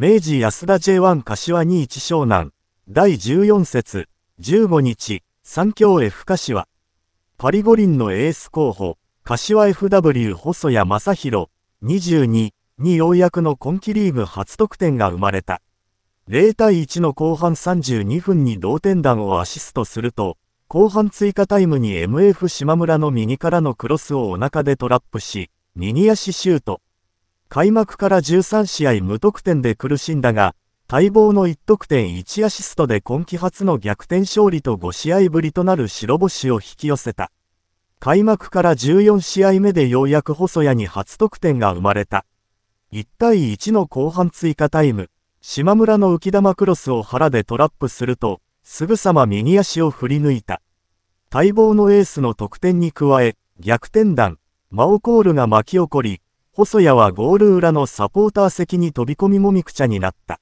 明治安田 J1 柏21湘南、第14節、15日、三強 F 柏。パリ五輪のエース候補、柏 FW 細谷正宏、22、にようやくの今季リーグ初得点が生まれた。0対1の後半32分に同点弾をアシストすると、後半追加タイムに MF 島村の右からのクロスをお腹でトラップし、右足シュート。開幕から13試合無得点で苦しんだが、待望の1得点1アシストで今季初の逆転勝利と5試合ぶりとなる白星を引き寄せた。開幕から14試合目でようやく細谷に初得点が生まれた。1対1の後半追加タイム、島村の浮き玉クロスを腹でトラップすると、すぐさま右足を振り抜いた。待望のエースの得点に加え、逆転弾、マオコールが巻き起こり、細谷はゴール裏のサポーター席に飛び込みもみくちゃになった。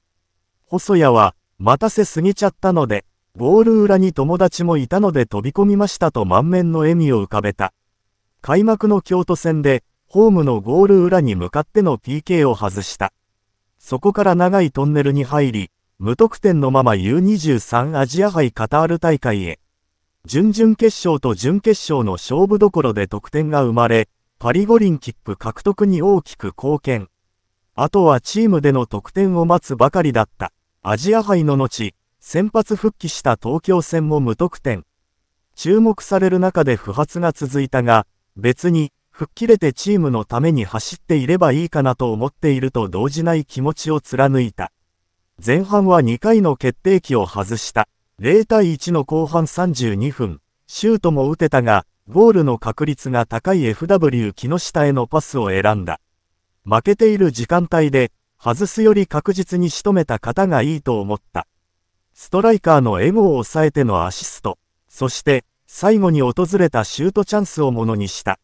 細谷は、待たせすぎちゃったので、ゴール裏に友達もいたので飛び込みましたと満面の笑みを浮かべた。開幕の京都戦で、ホームのゴール裏に向かっての PK を外した。そこから長いトンネルに入り、無得点のまま U23 アジア杯カタール大会へ。準々決勝と準決勝の勝負どころで得点が生まれ、パリ五輪切符獲得に大きく貢献。あとはチームでの得点を待つばかりだった。アジア杯の後、先発復帰した東京戦も無得点。注目される中で不発が続いたが、別に、吹っ切れてチームのために走っていればいいかなと思っていると動じない気持ちを貫いた。前半は2回の決定機を外した。0対1の後半32分、シュートも打てたが、ゴールの確率が高い FW 木下へのパスを選んだ。負けている時間帯で、外すより確実に仕留めた方がいいと思った。ストライカーのエゴを抑えてのアシスト、そして最後に訪れたシュートチャンスをものにした。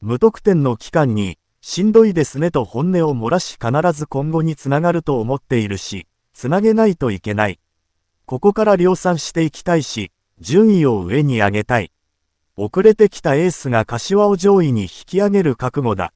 無得点の期間に、しんどいですねと本音を漏らし必ず今後につながると思っているし、つなげないといけない。ここから量産していきたいし、順位を上に上げたい。遅れてきたエースが柏を上位に引き上げる覚悟だ。